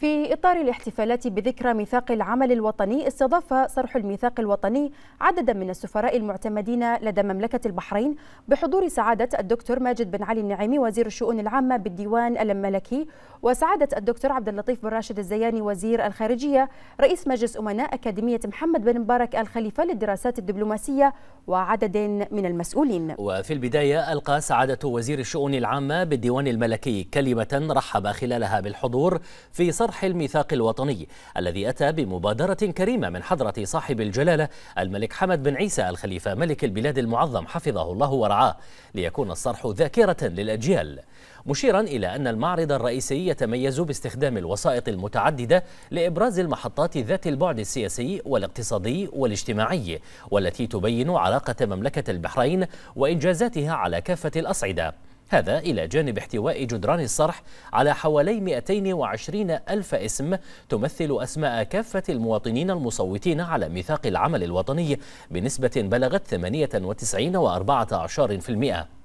في إطار الاحتفالات بذكرى ميثاق العمل الوطني استضاف صرح الميثاق الوطني عددا من السفراء المعتمدين لدى مملكة البحرين بحضور سعادة الدكتور ماجد بن علي النعيمي وزير الشؤون العامة بالديوان الملكي وسعادة الدكتور عبد اللطيف بن راشد الزياني وزير الخارجية رئيس مجلس أمناء أكاديمية محمد بن مبارك الخليفة للدراسات الدبلوماسية وعدد من المسؤولين وفي البداية ألقى سعادة وزير الشؤون العامة بالديوان الملكي كلمة رحب خلالها بالحضور في صرح طرح الميثاق الوطني الذي أتى بمبادرة كريمة من حضرة صاحب الجلالة الملك حمد بن عيسى الخليفة ملك البلاد المعظم حفظه الله ورعاه ليكون الصرح ذاكرة للأجيال مشيرا إلى أن المعرض الرئيسي يتميز باستخدام الوسائط المتعددة لإبراز المحطات ذات البعد السياسي والاقتصادي والاجتماعي والتي تبين علاقة مملكة البحرين وإنجازاتها على كافة الأصعدة هذا إلى جانب احتواء جدران الصرح على حوالي 220 ألف اسم تمثل أسماء كافة المواطنين المصوتين على ميثاق العمل الوطني بنسبة بلغت 98.14%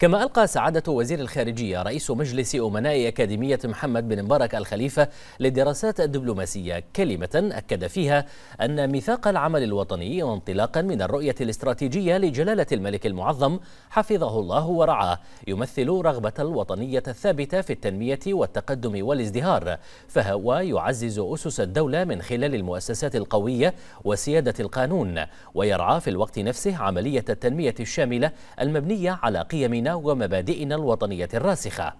كما ألقى سعادة وزير الخارجية رئيس مجلس أمناء أكاديمية محمد بن مبارك الخليفة للدراسات الدبلوماسية كلمة أكد فيها أن ميثاق العمل الوطني وانطلاقا من الرؤية الاستراتيجية لجلالة الملك المعظم حفظه الله ورعاه يمثل رغبة الوطنية الثابتة في التنمية والتقدم والازدهار فهو يعزز أسس الدولة من خلال المؤسسات القوية وسيادة القانون ويرعى في الوقت نفسه عملية التنمية الشاملة المبنية على قيمنا ومبادئنا الوطنية الراسخة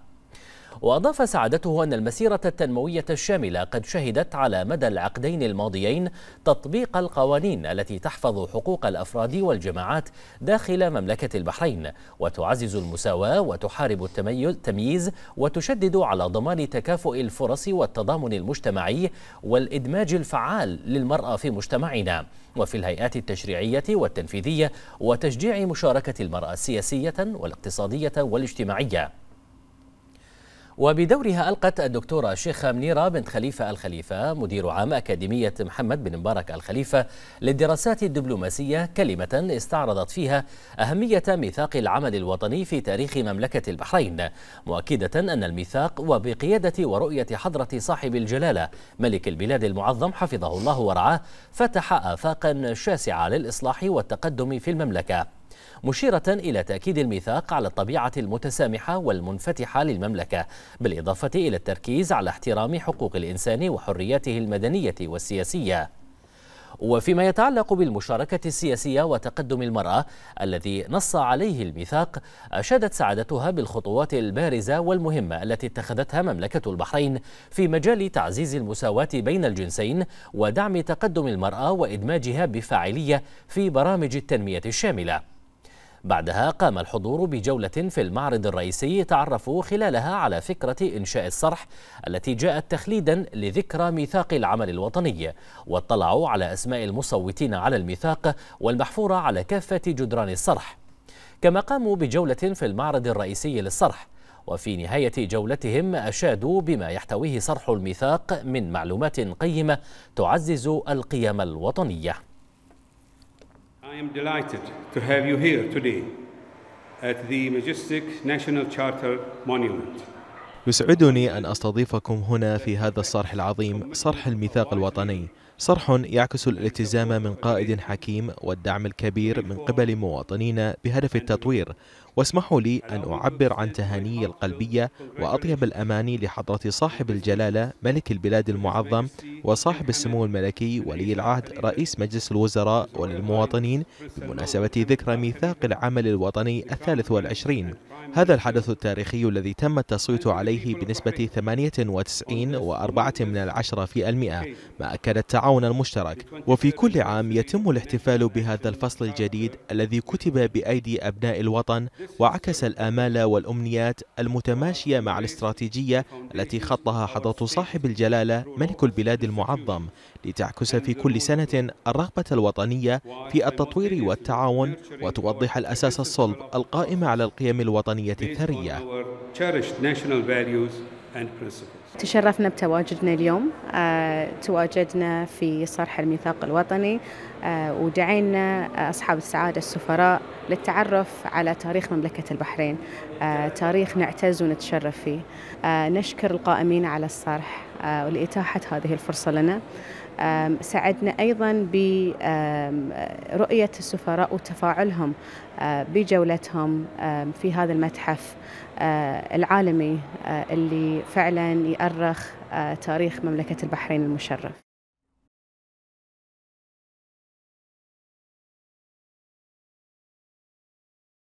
وأضاف سعادته أن المسيرة التنموية الشاملة قد شهدت على مدى العقدين الماضيين تطبيق القوانين التي تحفظ حقوق الأفراد والجماعات داخل مملكة البحرين وتعزز المساواة وتحارب التمييز وتشدد على ضمان تكافؤ الفرص والتضامن المجتمعي والإدماج الفعال للمرأة في مجتمعنا وفي الهيئات التشريعية والتنفيذية وتشجيع مشاركة المرأة السياسية والاقتصادية والاجتماعية وبدورها ألقت الدكتورة الشيخة منيرة بنت خليفة الخليفة مدير عام أكاديمية محمد بن مبارك الخليفة للدراسات الدبلوماسية كلمة استعرضت فيها أهمية ميثاق العمل الوطني في تاريخ مملكة البحرين مؤكدة أن الميثاق وبقيادة ورؤية حضرة صاحب الجلالة ملك البلاد المعظم حفظه الله ورعاه فتح آفاقا شاسعة للإصلاح والتقدم في المملكة مشيرة إلى تأكيد الميثاق على الطبيعة المتسامحة والمنفتحة للمملكة بالإضافة إلى التركيز على احترام حقوق الإنسان وحرياته المدنية والسياسية وفيما يتعلق بالمشاركة السياسية وتقدم المرأة الذي نص عليه الميثاق أشادت سعادتها بالخطوات البارزة والمهمة التي اتخذتها مملكة البحرين في مجال تعزيز المساواة بين الجنسين ودعم تقدم المرأة وإدماجها بفاعلية في برامج التنمية الشاملة بعدها قام الحضور بجولة في المعرض الرئيسي تعرفوا خلالها على فكرة إنشاء الصرح التي جاءت تخليدا لذكرى ميثاق العمل الوطني واطلعوا على أسماء المصوتين على الميثاق والمحفورة على كافة جدران الصرح كما قاموا بجولة في المعرض الرئيسي للصرح وفي نهاية جولتهم أشادوا بما يحتويه صرح الميثاق من معلومات قيمة تعزز القيم الوطنية I am delighted to have you here today at the majestic National Charter Monument. يسعدني أن أستضيفكم هنا في هذا الصرح العظيم صرح الميثاق الوطني صرح يعكس الالتزام من قائد حكيم والدعم الكبير من قبل مواطنينا بهدف التطوير واسمحوا لي أن أعبر عن تهاني القلبية وأطيب الأماني لحضرة صاحب الجلالة ملك البلاد المعظم وصاحب السمو الملكي ولي العهد رئيس مجلس الوزراء وللمواطنين بمناسبة ذكرى ميثاق العمل الوطني الثالث والعشرين هذا الحدث التاريخي الذي تم التصويت عليه بنسبة 98 و4 ما أكد التعاون التعاون المشترك وفي كل عام يتم الاحتفال بهذا الفصل الجديد الذي كتب بأيدي أبناء الوطن وعكس الآمال والأمنيات المتماشية مع الاستراتيجية التي خطها حضرة صاحب الجلالة ملك البلاد المعظم لتعكس في كل سنة الرغبة الوطنية في التطوير والتعاون وتوضح الأساس الصلب القائم على القيم الوطنية الثرية and principles. تشرفنا بتواجدنا اليوم أه، تواجدنا في صرح الميثاق الوطني أه، ودعينا أصحاب السعادة السفراء للتعرف على تاريخ مملكة البحرين أه، تاريخ نعتز ونتشرف فيه آه، نشكر القائمين على الصرح آه، ولإتاحة هذه الفرصة لنا ساعدنا أيضا برؤية السفراء وتفاعلهم بجولتهم في هذا المتحف العالمي اللي فعلا يأرخ تاريخ مملكة البحرين المشرف